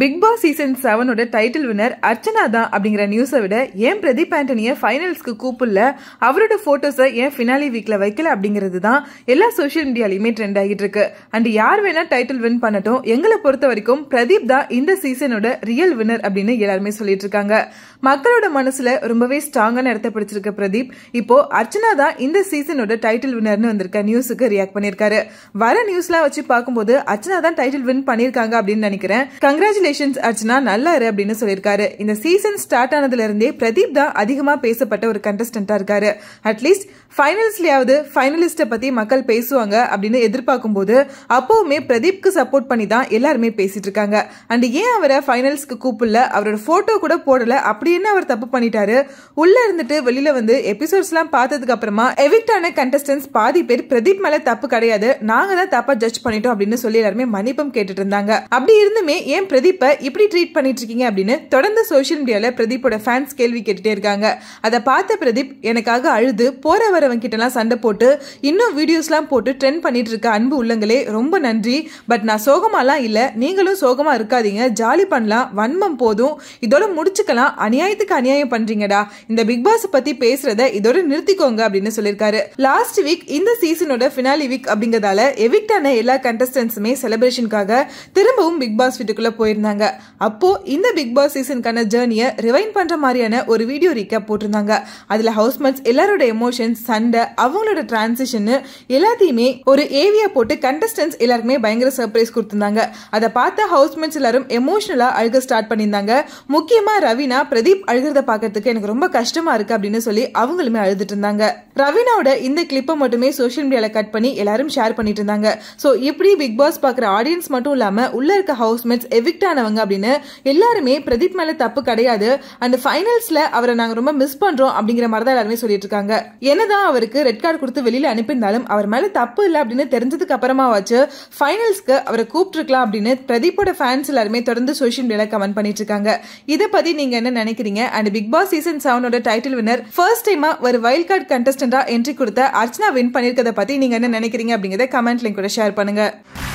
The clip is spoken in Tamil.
பிக் பாஸ் சீசன் செவனோட டைட்டில் வினர் அர்ச்சனா தான் அப்படிங்கிற நியூஸை விட ஏன் பிரதீப் ஆண்டனியை ஃபைனல்ஸ்க்கு கூப்பிடல அவரோட ஃபோட்டோஸை ஏன் ஃபினாலி வீக்ல வைக்கல அப்படிங்கிறது தான் எல்லா சோஷியல் மீடியாலையுமே ட்ரெண்ட் ஆகிட்டு இருக்கு அண்ட் யார் வேணா டைட்டில் வின் பண்ணட்டும் எங்களை பொறுத்த வரைக்கும் பிரதீப் தான் இந்த சீசனோட ரியல் வினர் அப்படின்னு எல்லாருமே சொல்லிட்டு இருக்காங்க மக்களோட மனசுல ரொம்பவே ஸ்ட்ராங்கான இடத்த பிடிச்சிருக்க பிரதீப் இப்போ அர்ச்சனா தான் இந்த சீசனோட டைட்டில் வினர்னு வந்திருக்க நியூஸுக்கு ரியாக்ட் பண்ணிருக்காரு வர நியூஸ்லாம் வச்சு பார்க்கும்போது அர்ச்சனா தான் டைட்டில் வின் பண்ணிருக்காங்க அப்படின்னு நினைக்கிறேன் கங்கராஜ் கங்க்ராச்சுலேஷன்ஸ் அர்ச்சனா நல்லா இரு அப்படின்னு சொல்லியிருக்காரு இந்த சீசன் ஸ்டார்ட் ஆனதுல இருந்தே பிரதீப் தான் அதிகமாக பேசப்பட்ட ஒரு கண்டஸ்டண்ட்டாக இருக்காரு அட்லீஸ்ட் ஃபைனல்ஸ்லேயாவது ஃபைனலிஸ்ட்டை பற்றி மக்கள் பேசுவாங்க அப்படின்னு எதிர்பார்க்கும் போது அப்போவுமே பிரதீப்க்கு சப்போர்ட் பண்ணி தான் எல்லாருமே பேசிட்டு இருக்காங்க அண்ட் ஏன் அவரை ஃபைனல்ஸ்க்கு கூப்பிடல அவரோட ஃபோட்டோ கூட போடல அப்படி என்ன அவர் தப்பு பண்ணிட்டாரு உள்ள இருந்துட்டு வெளியில வந்து எபிசோட்ஸ்லாம் பார்த்ததுக்கு அப்புறமா எவிக்டான கண்டஸ்டன்ஸ் பாதி பேர் பிரதீப் மேல தப்பு கிடையாது நாங்க தான் தப்பா ஜட்ஜ் பண்ணிட்டோம் அப்படின்னு சொல்லி எல்லாருமே மன்னிப்பும் கேட்டுட்டு இருந்தாங்க அப்படி இருந்துமே ஏன் பிரதீப் பிரதீப்பை இப்படி ட்ரீட் பண்ணிட்டு இருக்கீங்க அப்படின்னு தொடர்ந்து சோஷியல் மீடியாவில் பிரதீப்போட ஃபேன்ஸ் கேள்வி கேட்டுட்டே இருக்காங்க அதை பார்த்த பிரதீப் எனக்காக அழுது போற வரவங்க கிட்டலாம் சண்டை போட்டு இன்னும் வீடியோஸ்லாம் போட்டு ட்ரெண்ட் பண்ணிட்டு இருக்க அன்பு உள்ளங்களே ரொம்ப நன்றி பட் நான் சோகமாலாம் இல்லை நீங்களும் சோகமா இருக்காதீங்க ஜாலி பண்ணலாம் வன்மம் போதும் இதோட முடிச்சுக்கலாம் அநியாயத்துக்கு அநியாயம் பண்றீங்கடா இந்த பிக் பாஸ் பத்தி பேசுறத இதோட நிறுத்திக்கோங்க அப்படின்னு சொல்லியிருக்காரு லாஸ்ட் வீக் இந்த சீசனோட ஃபினாலி வீக் அப்படிங்கிறதால எவிக்டான எல்லா கண்டஸ்டன்ஸுமே செலிப்ரேஷனுக்காக திரும்பவும் பிக் பாஸ் வீட்டுக்குள்ள போயிருக்கு போயிருந்தாங்க அப்போ இந்த பிக் பாஸ் சீசனுக்கான ஜேர்னியை ரிவைன் பண்ற மாதிரியான ஒரு வீடியோ ரீக்கப் போட்டிருந்தாங்க அதுல ஹவுஸ்மேட்ஸ் எல்லாரோட எமோஷன்ஸ் சண்டை அவங்களோட டிரான்சிஷன் எல்லாத்தையுமே ஒரு ஏவியா போட்டு கண்டஸ்டன்ஸ் எல்லாருக்குமே பயங்கர சர்ப்ரைஸ் கொடுத்துருந்தாங்க அதை ஹவுஸ் ஹவுஸ்மேட்ஸ் எல்லாரும் எமோஷனலா அழுக ஸ்டார்ட் பண்ணியிருந்தாங்க முக்கியமா ரவினா பிரதீப் அழுகிறத பாக்கிறதுக்கு எனக்கு ரொம்ப கஷ்டமா இருக்கு அப்படின்னு சொல்லி அவங்களுமே அழுதுட்டு இருந்தாங்க ரவினாவோட இந்த கிளிப்பை மட்டுமே சோஷியல் மீடியால கட் பண்ணி எல்லாரும் ஷேர் பண்ணிட்டு இருந்தாங்க ஸோ இப்படி பிக் பாஸ் பாக்குற ஆடியன்ஸ் மட்டும் இல்லாம உள்ள இருக்க ஹவுஸ்மேட்ஸ் எவிக்ட் ஆனவங்க அப்படின்னு எல்லாருமே பிரதீப் மேல தப்பு கிடையாது அண்ட் ஃபைனல்ஸ்ல அவரை நாங்க ரொம்ப மிஸ் பண்றோம் அப்படிங்கிற மாதிரி தான் எல்லாருமே சொல்லிட்டு இருக்காங்க என்னதான் அவருக்கு ரெட் கார்டு கொடுத்து வெளியில அனுப்பியிருந்தாலும் அவர் மேல தப்பு இல்லை அப்படின்னு தெரிஞ்சதுக்கு அப்புறமா வச்சு ஃபைனல்ஸ்க்கு அவரை கூப்பிட்டுருக்கலாம் அப்படின்னு பிரதீப்போட ஃபேன்ஸ் எல்லாருமே தொடர்ந்து சோஷியல் மீடியால கமெண்ட் பண்ணிட்டு இருக்காங்க இதை பத்தி நீங்க என்ன நினைக்கிறீங்க அண்ட் பிக் பாஸ் சீசன் செவனோட டைட்டில் வினர் ஃபர்ஸ்ட் டைமா ஒரு வைல்ட் கார்டு கண்டஸ்டண்டா என்ட்ரி கொடுத்த அர்ச்சனா வின் பண்ணிருக்கதை பத்தி நீங்க என்ன நினைக்கிறீங்க அப்படிங்கறத கமெண்ட் லிங்க் கூட ஷேர் பண்ணுங்க